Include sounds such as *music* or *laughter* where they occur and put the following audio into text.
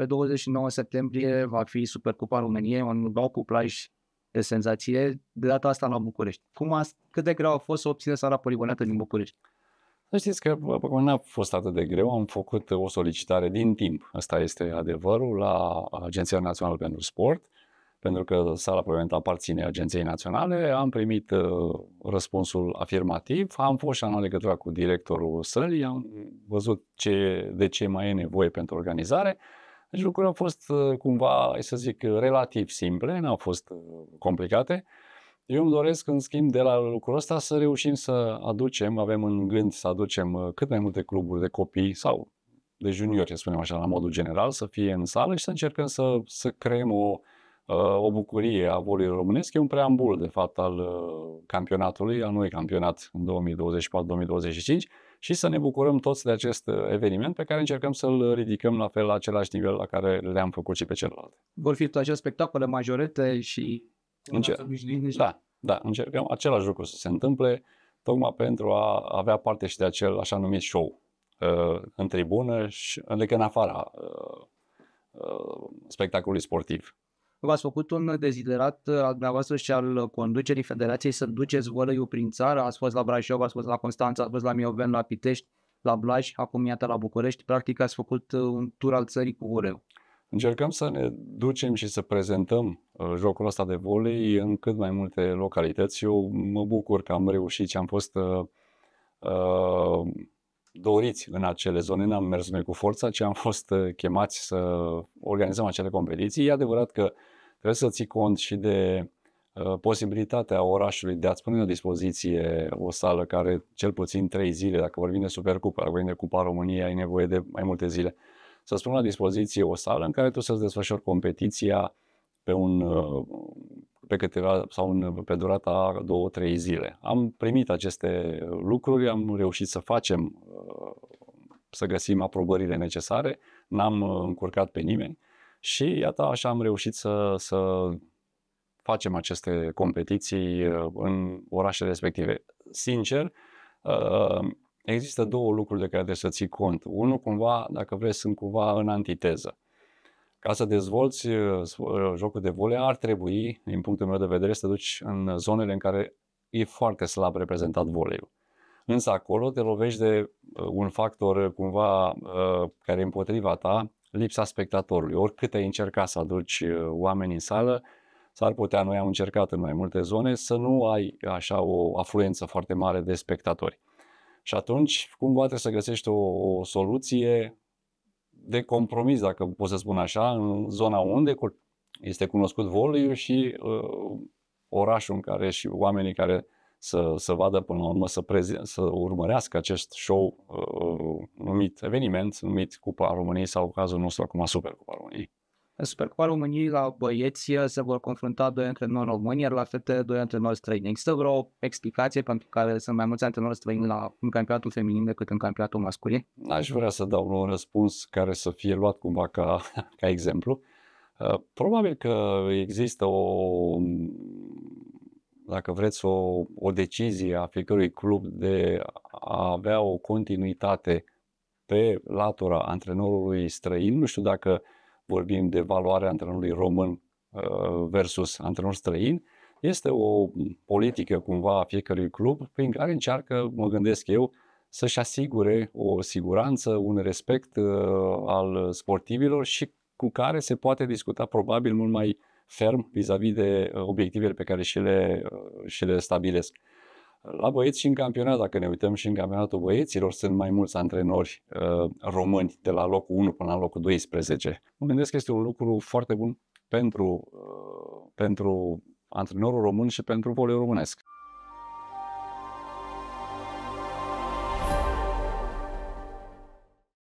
Pe 29 septembrie va fi Supercupa României, un nou cuplaj de senzație, de data asta la București. Cum a, cât de greu a fost să obține sala poligonată din București? Să știți că nu a fost atât de greu, am făcut o solicitare din timp, asta este adevărul, la Agenția Națională pentru Sport, pentru că sala probabil aparține Agenției Naționale, am primit uh, răspunsul afirmativ, am fost și am legătura cu directorul sălii, am văzut ce, de ce mai e nevoie pentru organizare, deci lucrurile au fost uh, cumva, să zic, relativ simple, Nu au fost uh, complicate. Eu îmi doresc, în schimb, de la lucrul ăsta să reușim să aducem, avem în gând să aducem uh, cât mai multe cluburi de copii sau de juniori, să spunem așa, la modul general, să fie în sală și să încercăm să, să creăm o, o bucurie a volului românesc. E un preambul, de fapt, al campionatului, al noi campionat în 2024-2025 și să ne bucurăm toți de acest uh, eveniment pe care încercăm să-l ridicăm la fel la același nivel la care le-am făcut și pe celelalte. Vor fi toate spectacole majorete și... Încer- Da, da, încercăm același lucru să se întâmple tocmai pentru a avea parte și de acel așa numit show uh, în tribună și adică în afara uh, spectacolului sportiv v-ați făcut un deziderat uh, al dumneavoastră și al uh, conducerii federației să duceți vălăiul prin țară, ați fost la Brașov, ați fost la Constanța, ați fost la Mioven, la Pitești, la Blaj, acum iată la București, practic ați făcut uh, un tur al țării cu ureu. Încercăm să ne ducem și să prezentăm jocul ăsta de volei în cât mai multe localități. Eu mă bucur că am reușit și am fost uh, uh, doriți în acele zone. N-am mers noi cu forța, ci am fost uh, chemați să organizăm acele competiții. E adevărat că trebuie să ții cont și de uh, posibilitatea orașului de a-ți pune la dispoziție o sală care cel puțin trei zile, dacă vorbim de Supercupa, dacă vorbim de Cupa României, ai nevoie de mai multe zile, să-ți pun la dispoziție o sală în care tu să-ți desfășori competiția pe un uh, pe câteva sau în, pe durata a două, trei zile. Am primit aceste lucruri, am reușit să facem, uh, să găsim aprobările necesare, n-am uh, încurcat pe nimeni și iată așa am reușit să, să facem aceste competiții uh, în orașele respective. Sincer, există două lucruri de care trebuie să ții cont. Unul cumva, dacă vreți, sunt cumva în antiteză. Ca să dezvolți uh, uh, jocul de volei, ar trebui, din punctul meu de vedere, să te duci în zonele în care e foarte slab reprezentat voleiul. Însă acolo te lovești de uh, un factor cumva care e împotriva ta, lipsa spectatorului. Oricât ai încerca să aduci oameni în sală, s-ar putea, noi am încercat în mai multe zone, să nu ai așa o afluență foarte mare de spectatori. Și atunci, cumva trebuie să găsești o, o soluție de compromis, dacă pot să spun așa, în zona unde este cunoscut voliu și uh, orașul în care și oamenii care să, să vadă până la urmă, să, prezen, să urmărească acest show uh, numit eveniment, numit Cupa României sau cazul nostru acum Super Cupa României în Supercupa României la băieți eh, se vor confrunta doi antrenori români, iar la fete doi antrenori străini. Există vreo explicație pentru care sunt mai mulți antrenori străini la, un campionatul feminin decât în campionatul masculin? Aș vrea să dau un răspuns care să fie luat cumva ca, *laughs* ca exemplu. Eh, probabil că există o, dacă vreți, o, o decizie a fiecărui club de a avea o continuitate pe latura antrenorului străin. Nu știu dacă uh, vorbim de valoarea antrenorului român uh, versus antrenor străin, este o politică cumva a fiecărui club prin care încearcă, mă gândesc eu, să-și asigure o siguranță, un respect uh, al sportivilor și cu care se poate discuta probabil mult mai ferm vis-a-vis de uh, obiectivele pe care și le, și le stabilesc. La băieți și în campionat, dacă ne uităm și în campionatul băieților, sunt mai mulți antrenori uh, români de la locul 1 până la locul 12. Mă gândesc că este un lucru foarte bun pentru, uh, pentru antrenorul român și pentru voleiul românesc.